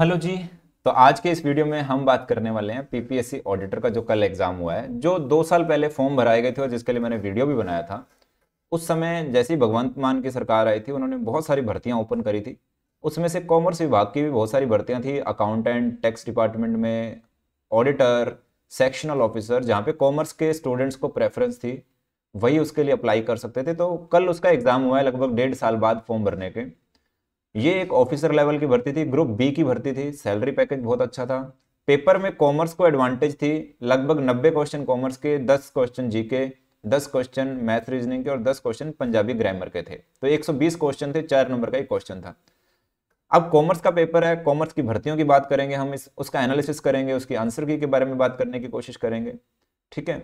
hello जी तो आज के इस वीडियो में हम बात करने वाले हैं पीपीएससी ऑडिटर का जो कल एग्जाम हुआ है जो दो साल पहले फॉर्म भराए गए थे और जिसके लिए मैंने वीडियो भी बनाया था उस समय जैसे ही भगवंत मान की सरकार आई थी उन्होंने बहुत सारी भर्तियां ओपन करी थी उसमें से कॉमर्स विभाग की भी बहुत सारी भर्तियां थी अकाउंटेंट टैक्स डिपार्टमेंट में ऑडिटर सेक्शनल ऑफिसर जहाँ पे कॉमर्स के स्टूडेंट्स को प्रेफरेंस थी वही उसके लिए अप्लाई कर सकते थे तो कल उसका एग्जाम हुआ है लगभग डेढ़ साल बाद फॉर्म भरने के ये एक ऑफिसर लेवल की भर्ती थी ग्रुप बी की भर्ती थी सैलरी पैकेज बहुत अच्छा था पेपर में कॉमर्स को एडवांटेज थी लगभग 90 क्वेश्चन कॉमर्स के 10 question GK 10 question math reasoning के और 10 क्वेश्चन पंजाबी ग्रामर के थे तो 120 क्वेश्चन थे चार नंबर का एक क्वेश्चन था अब कॉमर्स का पेपर है कॉमर्स की भर्तियों की बात करेंगे हम इस उसका एनालिसिस करेंगे उसकी आंसर की के बारे में बात करने की कोशिश करेंगे ठीक है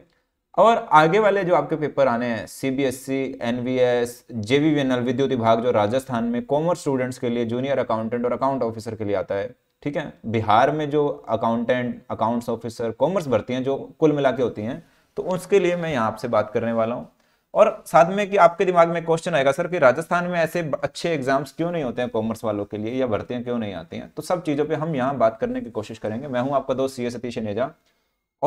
और आगे वाले जो आपके पेपर आने हैं C B S C N B S J V L विद्युत विभाग जो राजस्थान में कॉमर्स स्टूडेंट्स के लिए जूनियर अकाउंटेंट और अकाउंट ऑफिसर के लिए आता है ठीक है बिहार में जो अकाउंटेंट अकाउंट्स ऑफिसर कॉमर्स भर्ती हैं जो कुल मिला के होती हैं तो उसके लिए मैं यहाँ आपसे बात करने वाला हूँ और साथ में कि आपके दिमाग में क्वेश्चन आएगा सर कि राजस्थान में ऐसे अच्छे एग्जाम्स क्यों नहीं होते हैं कॉमर्स वालों के लिए या भर्तियाँ क्यों नहीं आती हैं तो सब चीज़ों पर हम यहाँ बात करने की कोशिश करेंगे मैं हूँ आपका दोस्त सी ए सतीश नेजा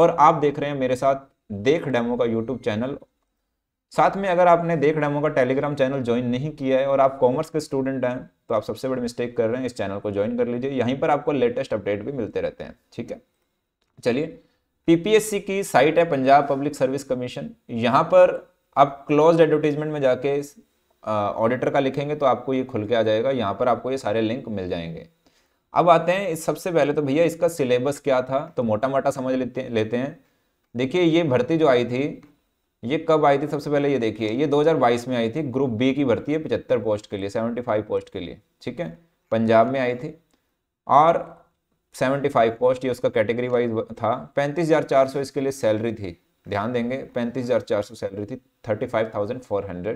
और आप देख रहे हैं मेरे साथ देख डेमो का यूट्यूब चैनल साथ में अगर आपने देख डेमो का टेलीग्राम चैनल ज्वाइन नहीं किया है और आप कॉमर्स के स्टूडेंट हैं तो आप सबसे बड़ी मिस्टेक कर रहे हैं इस चैनल को ज्वाइन कर लीजिए यहीं पर आपको लेटेस्ट अपडेट भी मिलते रहते हैं ठीक है चलिए पीपीएससी की साइट है पंजाब पब्लिक सर्विस कमीशन यहाँ पर आप क्लोज एडवर्टीजमेंट में जाके ऑडिटर का लिखेंगे तो आपको ये खुल के आ जाएगा यहाँ पर आपको ये सारे लिंक मिल जाएंगे अब आते हैं सबसे पहले तो भैया इसका सिलेबस क्या था तो मोटा मोटा समझ लेते लेते हैं देखिए ये भर्ती जो आई थी ये कब आई थी सबसे पहले ये देखिए ये 2022 में आई थी ग्रुप बी की भर्ती है पचहत्तर पोस्ट के लिए 75 पोस्ट के लिए ठीक है पंजाब में आई थी और 75 पोस्ट ये उसका कैटेगरी वाइज था 35,400 इसके लिए सैलरी थी ध्यान देंगे 35,400 सैलरी थी 35,400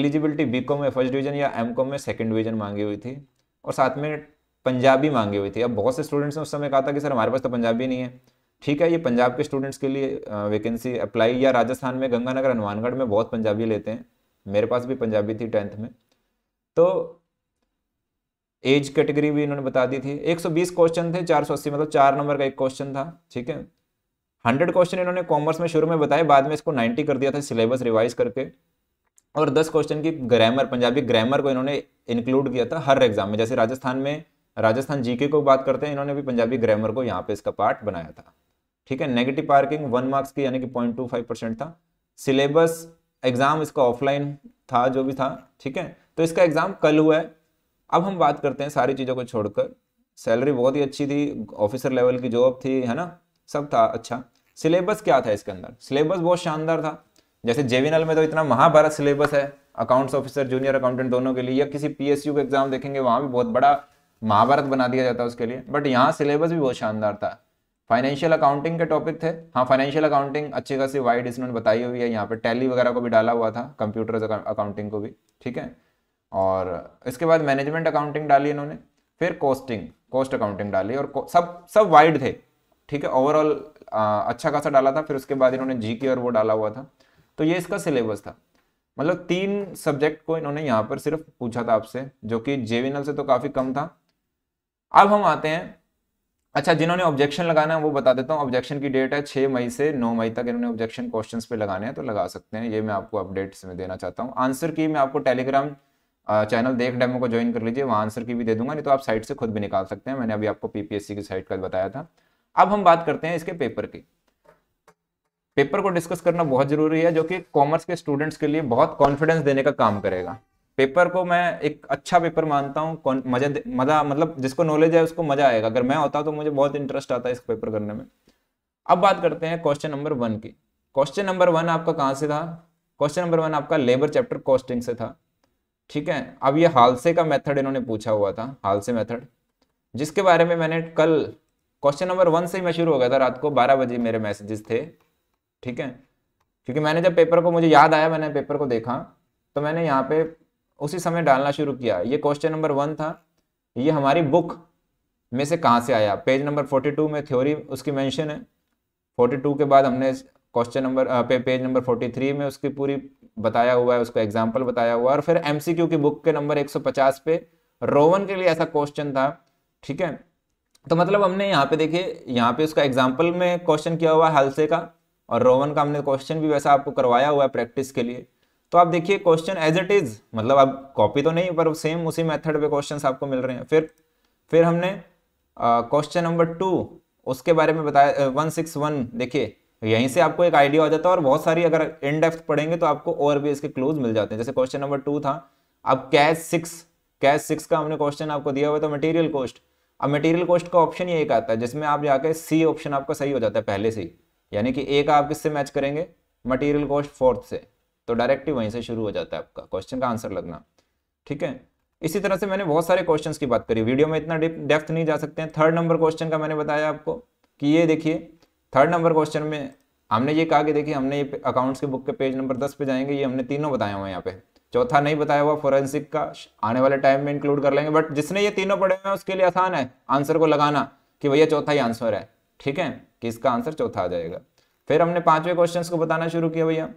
एलिजिबिलिटी बी कॉम में फर्स्ट डिवीजन या एम कॉम में सेकेंड डिवीजन मांगी हुई थी और साथ में पंजाबी मांगी हुई थी अब बहुत से स्टूडेंट्स ने उस समय कहा था कि सर हमारे पास तो पंजाबी नहीं है ठीक है ये पंजाब के स्टूडेंट्स के लिए वैकेंसी अप्लाई या राजस्थान में गंगानगर हनुमानगढ़ में बहुत पंजाबी लेते हैं मेरे पास भी पंजाबी थी टेंथ में तो एज कैटेगरी भी इन्होंने बता दी थी 120 क्वेश्चन थे 480 मतलब चार नंबर का एक क्वेश्चन था ठीक है 100 क्वेश्चन इन्होंने कॉमर्स में शुरू में बताए बाद में इसको 90 कर दिया था सिलेबस रिवाइज करके और 10 क्वेश्चन की ग्रामर पंजाबी ग्रामर को इन्होंने इंक्लूड किया था हर एग्जाम में जैसे राजस्थान में राजस्थान जीके को बात करते हैं इन्होंने भी पंजाबी ग्रामर को यहाँ पे इसका पार्ट बनाया था ठीक है नेगेटिव पार्किंग वन मार्क्स की यानी कि पॉइंट टू फाइव परसेंट था सिलेबस एग्जाम इसका ऑफलाइन था जो भी था ठीक है तो इसका एग्जाम कल हुआ है अब हम बात करते हैं सारी चीज़ों को छोड़कर सैलरी बहुत ही अच्छी थी ऑफिसर लेवल की जॉब थी है ना सब था अच्छा सिलेबस क्या था इसके अंदर सिलेबस बहुत शानदार था जैसे जेविनल में तो इतना महाभारत सिलेबस है अकाउंट्स ऑफिसर जूनियर अकाउंटेंट दोनों के लिए या किसी पीएसयू का एग्जाम देखेंगे वहां भी बहुत बड़ा महाभारत बना दिया जाता है उसके लिए बट यहाँ सिलेबस भी बहुत शानदार था फाइनेंशियल अकाउंटिंग के टॉपिक थे हाँ फाइनेंशियल अकाउंटिंग अच्छी खासी वाइड इसमें बताई हुई है यहाँ पे टैली वगैरह को भी डाला हुआ था कंप्यूटर अकाउंटिंग को भी ठीक है और इसके बाद मैनेजमेंट अकाउंटिंग डाली इन्होंने फिर कॉस्टिंग कॉस्ट अकाउंटिंग डाली और सब सब वाइड थे ठीक है ओवरऑल अच्छा खासा डाला था फिर उसके बाद इन्होंने जी और वो डाला हुआ था तो ये इसका सिलेबस था मतलब तीन सब्जेक्ट को इन्होंने यहाँ पर सिर्फ पूछा था आपसे जो कि जेविनल से तो काफ़ी कम था अब हम आते हैं अच्छा जिन्होंने ऑब्जेक्शन लगाना है वो बता देता हूँ ऑब्जेक्शन की डेट है छः मई से नौ मई तक इन्होंने ऑब्जेक्शन क्वेश्चन पे लगाने हैं तो लगा सकते हैं ये मैं आपको अपडेट्स में देना चाहता हूँ आंसर की मैं आपको टेलीग्राम चैनल देख डेमो को ज्वाइन कर लीजिए वहाँ आंसर की भी दे दूंगा नहीं तो आप साइट से खुद भी निकाल सकते हैं मैंने अभी आपको पीपीएससी की साइट का बताया था अब हम बात करते हैं इसके पेपर की पेपर को डिस्कस करना बहुत जरूरी है जो कि कॉमर्स के स्टूडेंट्स के लिए बहुत कॉन्फिडेंस देने का काम करेगा पेपर को मैं एक अच्छा पेपर मानता हूँ मजा मजा मतलब जिसको नॉलेज है उसको मजा आएगा अगर मैं होता तो मुझे बहुत इंटरेस्ट आता है इस पेपर करने में अब बात करते हैं क्वेश्चन नंबर वन की क्वेश्चन नंबर वन आपका कहाँ से था क्वेश्चन नंबर वन आपका लेबर चैप्टर कॉस्टिंग से था ठीक है अब ये हालसे का मेथड इन्होंने पूछा हुआ था हालसे मेथड जिसके बारे में मैंने कल क्वेश्चन नंबर वन से ही मैं शुरू हो गया था रात को बारह बजे मेरे मैसेजेस थे ठीक है क्योंकि मैंने जब पेपर को मुझे याद आया मैंने पेपर को देखा तो मैंने यहाँ पे उसी समय डालना शुरू किया ये क्वेश्चन नंबर वन था ये हमारी बुक में से कहाँ से आया पेज नंबर फोर्टी टू में थ्योरी उसकी मेंशन है फोर्टी टू के बाद हमने क्वेश्चन नंबर पे, पेज नंबर फोर्टी थ्री में उसकी पूरी बताया हुआ है उसको एग्जाम्पल बताया हुआ है और फिर एम की बुक के नंबर एक सौ पचास पे रोवन के लिए ऐसा क्वेश्चन था ठीक है तो मतलब हमने यहाँ पे देखिए यहाँ पे उसका एग्जाम्पल में क्वेश्चन किया हुआ है हलसे का और रोवन का हमने क्वेश्चन भी वैसा आपको करवाया हुआ है प्रैक्टिस के लिए तो आप देखिए क्वेश्चन एज इट इज मतलब आप कॉपी तो नहीं पर सेम उसी मेथड पे क्वेश्चन आपको मिल रहे हैं फिर फिर हमने क्वेश्चन नंबर टू उसके बारे में बताया वन सिक्स वन देखिए यहीं से आपको एक आइडिया हो जाता है और बहुत सारी अगर इन डेप्थ पढ़ेंगे तो आपको और भी इसके क्लूज मिल जाते हैं जैसे क्वेश्चन नंबर टू था अब कैश सिक्स कैश सिक्स का हमने क्वेश्चन आपको दिया हुआ था मटेरियल कॉस्ट अब मटेरियल कॉस्ट का ऑप्शन ये एक आता है जिसमें आप जाके सी ऑप्शन आपका सही हो जाता है पहले से ही यानी कि एक का आप किससे मैच करेंगे मटेरियल कॉस्ट फोर्थ से तो डायरेक्टली वहीं से शुरू हो जाता है आपका क्वेश्चन का आंसर लगना ठीक है इसी तरह से मैंने बहुत सारे क्वेश्चंस की बात करी वीडियो में इतना डेप्थ नहीं जा सकते हैं थर्ड नंबर क्वेश्चन का मैंने बताया आपको कि ये देखिए थर्ड नंबर क्वेश्चन में हमने ये कहा कि देखिए हमने ये अकाउंट्स के बुक के पेज नंबर दस पे जाएंगे ये हमने तीनों बताया हुआ यहाँ पे चौथा नहीं बताया हुआ फोरेंसिक का आने वाले टाइम में इंक्लूड कर लेंगे बट जिसने ये तीनों पढ़े हुए हैं उसके लिए आसान है आंसर को लगाना कि भैया चौथा ही आंसर है ठीक है कि इसका आंसर चौथा आ जाएगा फिर हमने पांचवें क्वेश्चन को बताना शुरू किया भैया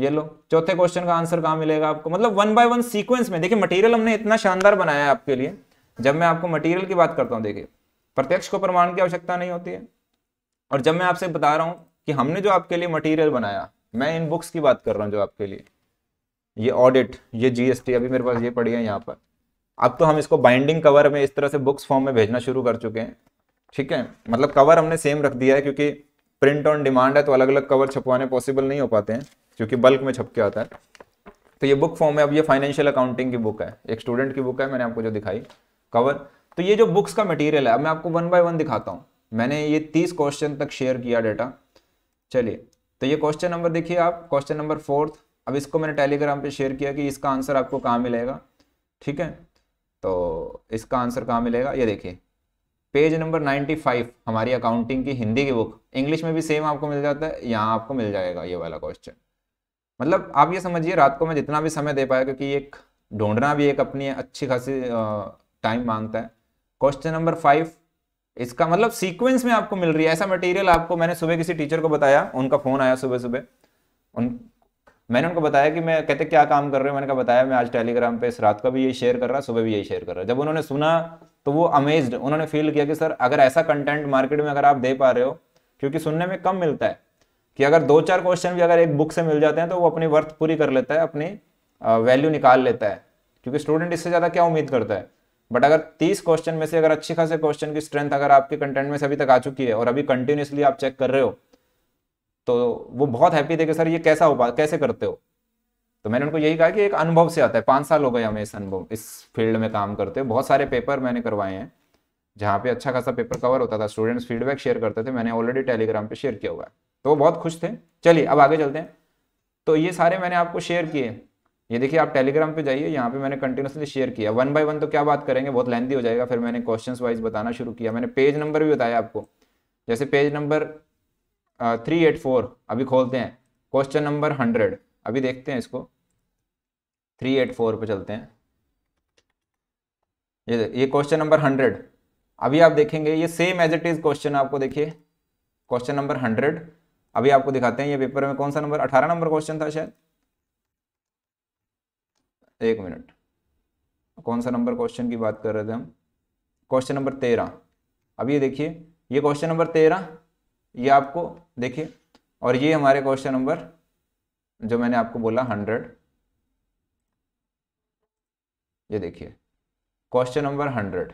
ये लो चौथे क्वेश्चन का आंसर कहाँ मिलेगा आपको मतलब वन बाय वन सीक्वेंस में देखिए मटेरियल हमने इतना शानदार बनाया है आपके लिए जब मैं आपको मटेरियल की बात करता हूँ देखिए प्रत्यक्ष को प्रमाण की आवश्यकता नहीं होती है और जब मैं आपसे बता रहा हूँ कि हमने जो आपके लिए मटीरियल बनाया मैं इन बुक्स की बात कर रहा हूँ जो आपके लिए ये ऑडिट ये जीएसटी अभी मेरे पास ये पड़ी है यहाँ पर अब तो हम इसको बाइंडिंग कवर में इस तरह से बुक्स फॉर्म में भेजना शुरू कर चुके हैं ठीक है मतलब कवर हमने सेम रख दिया है क्योंकि प्रिंट ऑन डिमांड है तो अलग अलग कवर छपवाने पॉसिबल नहीं हो पाते हैं जो कि बल्क में छप के आता है तो ये बुक फॉर्म है अब ये फाइनेंशियल अकाउंटिंग की बुक है एक स्टूडेंट की बुक है मैंने आपको जो दिखाई कवर तो ये जो बुक्स का मटेरियल है अब मैं आपको वन बाय वन दिखाता हूँ मैंने ये तीस क्वेश्चन तक शेयर किया डेटा चलिए तो ये क्वेश्चन नंबर देखिए आप क्वेश्चन नंबर फोर्थ अब इसको मैंने टेलीग्राम पे शेयर किया कि इसका आंसर आपको कहाँ मिलेगा ठीक है तो इसका आंसर कहाँ मिलेगा ये देखिए पेज नंबर फाइव हमारी अकाउंटिंग की हिंदी की बुक इंग्लिश में भी सेम आपको मिल जाता है यहाँ आपको मिल जाएगा ये वाला क्वेश्चन मतलब आप ये समझिए रात को मैं जितना भी समय दे पाया क्योंकि एक ढूंढना भी एक अपनी अच्छी खासी टाइम मांगता है क्वेश्चन नंबर फाइव इसका मतलब सीक्वेंस में आपको मिल रही है ऐसा मटेरियल आपको मैंने सुबह किसी टीचर को बताया उनका फ़ोन आया सुबह सुबह उन मैंने उनको बताया कि मैं कहते क्या काम कर रहे हो मैंने कहा बताया मैं आज टेलीग्राम पे इस रात का भी यही शेयर कर रहा सुबह भी यही शेयर कर रहा जब उन्होंने सुना तो वो अमेज्ड उन्होंने फील किया कि सर अगर ऐसा कंटेंट मार्केट में अगर आप दे पा रहे हो क्योंकि सुनने में कम मिलता है कि अगर दो चार क्वेश्चन भी अगर एक बुक से मिल जाते हैं तो वो अपनी वर्थ पूरी कर लेता है अपनी वैल्यू निकाल लेता है क्योंकि स्टूडेंट इससे ज़्यादा क्या उम्मीद करता है बट अगर तीस क्वेश्चन में से अगर अच्छी खासे क्वेश्चन की स्ट्रेंथ अगर आपके कंटेंट में से अभी तक आ चुकी है और अभी कंटिन्यूसली आप चेक कर रहे हो तो वो बहुत हैप्पी थे कि सर ये कैसा हो पा कैसे करते हो तो मैंने उनको यही कहा कि एक अनुभव से आता है पांच साल हो गए हमें इस अनुभव इस फील्ड में काम करते बहुत सारे पेपर मैंने करवाए हैं जहां पे अच्छा खासा पेपर कवर होता था स्टूडेंट्स फीडबैक शेयर करते थे मैंने ऑलरेडी टेलीग्राम पे शेयर किया हुआ है तो वो बहुत खुश थे चलिए अब आगे चलते हैं तो ये सारे मैंने आपको शेयर किए ये देखिए आप टेलीग्राम पे जाइए यहाँ पे मैंने कंटिन्यूसली शेयर किया वन बाय वन तो क्या बात करेंगे बहुत लेंथी हो जाएगा फिर मैंने क्वेश्चन वाइज बताना शुरू किया मैंने पेज नंबर भी बताया आपको जैसे page number three eight four अभी खोलते हैं क्वेश्चन नंबर हंड्रेड अभी देखते हैं इसको थ्री एट फोर पर चलते हैं ये ये क्वेश्चन नंबर हंड्रेड अभी आप देखेंगे ये same as it is question आपको देखिए क्वेश्चन नंबर हंड्रेड अभी आपको दिखाते हैं ये पेपर में कौन सा नंबर अठारह नंबर क्वेश्चन था शायद एक मिनट कौन सा नंबर क्वेश्चन की बात कर रहे थे हम क्वेश्चन नंबर तेरह अब ये देखिए ये क्वेश्चन नंबर तेरह ये आपको देखिए और ये हमारे क्वेश्चन नंबर जो मैंने आपको बोला हंड्रेड ये देखिए क्वेश्चन नंबर हंड्रेड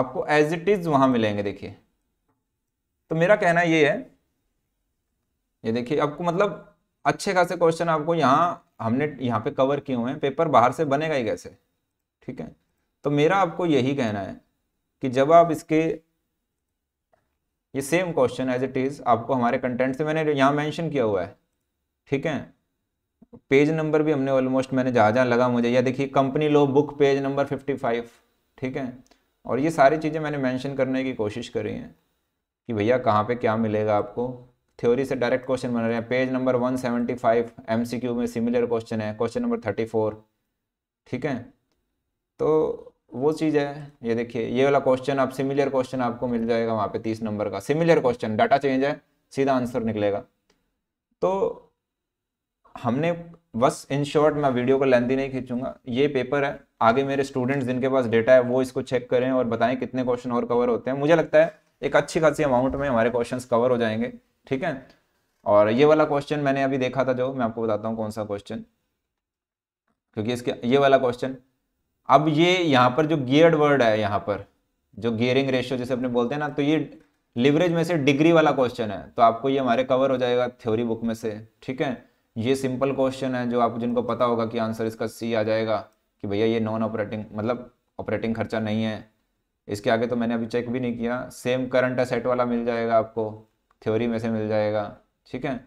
आपको एज इट इज वहां मिलेंगे देखिए तो मेरा कहना ये है ये देखिए आपको मतलब अच्छे खासे क्वेश्चन आपको यहाँ हमने यहाँ पे कवर किए हुए हैं पेपर बाहर से बनेगा ही कैसे ठीक है तो मेरा आपको यही कहना है कि जब आप इसके ये same question as it is आपको हमारे कंटेंट से मैंने यहाँ मेंशन किया हुआ है ठीक है पेज नंबर भी हमने ऑलमोस्ट मैंने जहाँ जहाँ लगा मुझे या देखिए company law book page number 55 ठीक है और ये सारी चीज़ें मैंने मैंशन करने की कोशिश करी हैं कि भैया कहाँ पे क्या मिलेगा आपको थ्योरी से डायरेक्ट क्वेश्चन बन रहे हैं पेज नंबर 175 सेवेंटी फाइव में सिमिलर क्वेश्चन है क्वेश्चन नंबर 34 ठीक है तो वो चीज़ है ये देखिए ये वाला क्वेश्चन आप सिमिलर क्वेश्चन आपको मिल जाएगा वहाँ पे तीस नंबर का सिमिलर क्वेश्चन डाटा चेंज है सीधा आंसर निकलेगा तो हमने बस इन शॉर्ट मैं वीडियो को लेंदी नहीं खींचूंगा ये पेपर है आगे मेरे स्टूडेंट्स जिनके पास डेटा है वो इसको चेक करें और बताएं कितने क्वेश्चन और कवर होते हैं मुझे लगता है एक अच्छी खासी अमाउंट में हमारे क्वेश्चन कवर हो जाएंगे ठीक है और ये वाला क्वेश्चन मैंने अभी देखा था जो मैं आपको बताता हूँ कौन सा क्वेश्चन क्योंकि इसके ये वाला क्वेश्चन अब ये यहाँ पर जो गियर्ड वर्ड है यहाँ पर जो गियरिंग रेशियो जिसे अपने बोलते हैं ना तो ये लिवरेज में से डिग्री वाला क्वेश्चन है तो आपको ये हमारे कवर हो जाएगा थ्योरी बुक में से ठीक है ये सिंपल क्वेश्चन है जो आप जिनको पता होगा कि आंसर इसका सी आ जाएगा कि भैया ये नॉन ऑपरेटिंग मतलब ऑपरेटिंग खर्चा नहीं है इसके आगे तो मैंने अभी चेक भी नहीं किया सेम करंट असेट वाला मिल जाएगा आपको थ्योरी में से मिल जाएगा ठीक है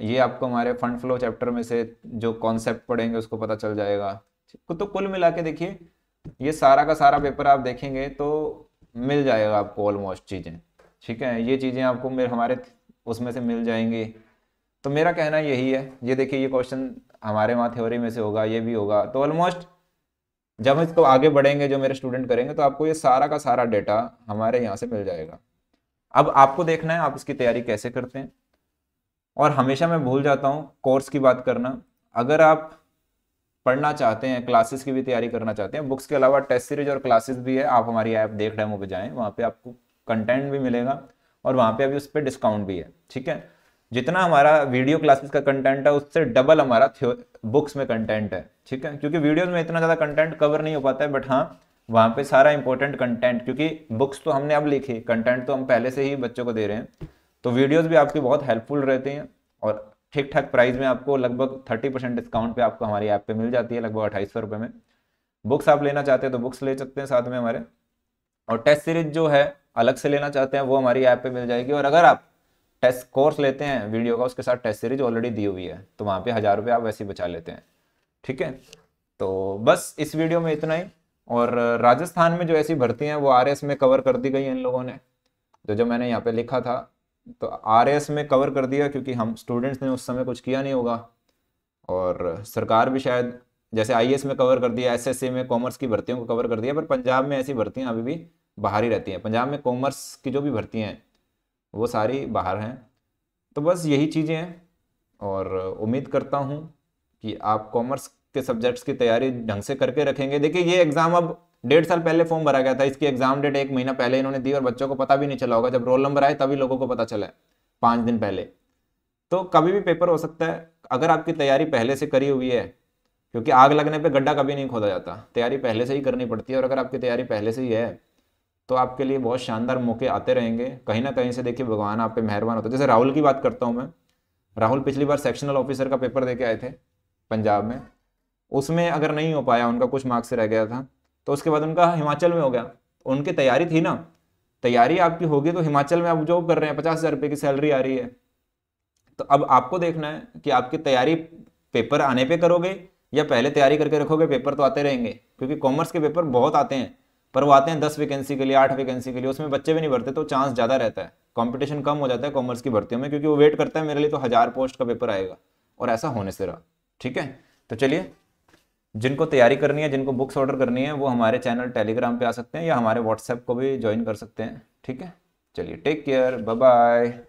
ये आपको हमारे फंड फ्लो चैप्टर में से जो कॉन्सेप्ट पढ़ेंगे उसको पता चल जाएगा तो कुल मिला के देखिए ये सारा का सारा पेपर आप देखेंगे तो मिल जाएगा आपको ऑलमोस्ट चीज़ें ठीक है ये चीज़ें आपको मेरे हमारे उसमें से मिल जाएंगी तो मेरा कहना यही है ये देखिए ये क्वेश्चन हमारे वहाँ थ्योरी में से होगा ये भी होगा तो ऑलमोस्ट जब हम इसको आगे बढ़ेंगे जो मेरे स्टूडेंट करेंगे तो आपको ये सारा का सारा डेटा हमारे यहाँ से मिल जाएगा अब आपको देखना है आप इसकी तैयारी कैसे करते हैं और हमेशा मैं भूल जाता हूँ कोर्स की बात करना अगर आप पढ़ना चाहते हैं क्लासेस की भी तैयारी करना चाहते हैं बुक्स के अलावा टेस्ट सीरीज और क्लासेस भी है आप हमारी ऐप देख रहे हैं पे जाएँ वहाँ पे आपको कंटेंट भी मिलेगा और वहाँ पे अभी उस पर डिस्काउंट भी है ठीक है जितना हमारा वीडियो क्लासेस का कंटेंट है उससे डबल हमारा बुक्स में कंटेंट है ठीक है क्योंकि वीडियोज में इतना ज़्यादा कंटेंट कवर नहीं हो पाता है बट हाँ वहाँ पे सारा इंपॉर्टेंट कंटेंट क्योंकि बुक्स तो हमने अब लिखी कंटेंट तो हम पहले से ही बच्चों को दे रहे हैं तो वीडियोज़ भी आपकी बहुत हेल्पफुल रहते हैं और ठीक ठाक प्राइस में आपको लगभग थर्टी परसेंट डिस्काउंट पे आपको हमारी ऐप पे मिल जाती है लगभग अट्ठाईस सौ रुपये में बुक्स आप लेना चाहते हैं तो बुक्स ले सकते हैं साथ में हमारे और टेस्ट सीरीज जो है अलग से लेना चाहते हैं वो हमारी ऐप पे मिल जाएगी और अगर आप टेस्ट कोर्स लेते हैं वीडियो का उसके साथ टेस्ट सीरीज ऑलरेडी दी हुई है तो वहाँ पे हज़ार रुपये आप वैसे ही बचा लेते हैं ठीक है तो बस इस वीडियो में इतना ही और राजस्थान में जो ऐसी भर्ती हैं वो आर में कवर कर दी गई इन लोगों ने जो तो जो मैंने यहाँ पर लिखा था तो आर में कवर कर दिया क्योंकि हम स्टूडेंट्स ने उस समय कुछ किया नहीं होगा और सरकार भी शायद जैसे आई में कवर कर दिया एस में कॉमर्स की भर्तियों को कवर कर दिया पर पंजाब में ऐसी भर्तियाँ अभी भी बाहर ही रहती हैं पंजाब में कॉमर्स की जो भी भर्ती हैं वो सारी बाहर हैं तो बस यही चीज़ें हैं और उम्मीद करता हूँ कि आप कॉमर्स के सब्जेक्ट्स की तैयारी ढंग से करके रखेंगे देखिए ये एग्ज़ाम अब डेढ़ साल पहले फॉर्म भरा गया था इसकी एग्जाम डेट एक महीना पहले इन्होंने दी और बच्चों को पता भी नहीं चला होगा जब रोल नंबर आए तभी लोगों को पता चला है पाँच दिन पहले तो कभी भी पेपर हो सकता है अगर आपकी तैयारी पहले से करी हुई है क्योंकि आग लगने पे गड्ढा कभी नहीं खोदा जाता तैयारी पहले से ही करनी पड़ती है और अगर आपकी तैयारी पहले से ही है तो आपके लिए बहुत शानदार मौके आते रहेंगे कहीं ना कहीं से देखिए भगवान आप पे मेहरबान होता है जैसे राहुल की बात करता हूँ मैं राहुल पिछली बार सेक्शनल ऑफिसर का पेपर दे के आए थे पंजाब में उसमें अगर नहीं हो पाया उनका कुछ मार्क्स रह गया था तो उसके बाद उनका हिमाचल में हो गया उनकी तैयारी थी ना तैयारी आपकी होगी तो हिमाचल में आप जॉब कर रहे हैं पचास हज़ार रुपये की सैलरी आ रही है तो अब आपको देखना है कि आपकी तैयारी पेपर आने पे करोगे या पहले तैयारी करके रखोगे पेपर तो आते रहेंगे क्योंकि कॉमर्स के पेपर बहुत आते हैं पर वो आते हैं दस वैकेंसी के लिए आठ वैकेंसी के लिए उसमें बच्चे भी नहीं भरते तो चांस ज़्यादा रहता है कॉम्पिटिशन कम हो जाता है कॉमर्स की भर्तियों में क्योंकि वो वेट करता है मेरे लिए तो हज़ार पोस्ट का पेपर आएगा और ऐसा होने से रहा ठीक है तो चलिए जिनको तैयारी करनी है जिनको बुक्स ऑर्डर करनी है वो हमारे चैनल टेलीग्राम पे आ सकते हैं या हमारे व्हाट्सएप को भी ज्वाइन कर सकते हैं ठीक है चलिए टेक केयर बाय बाय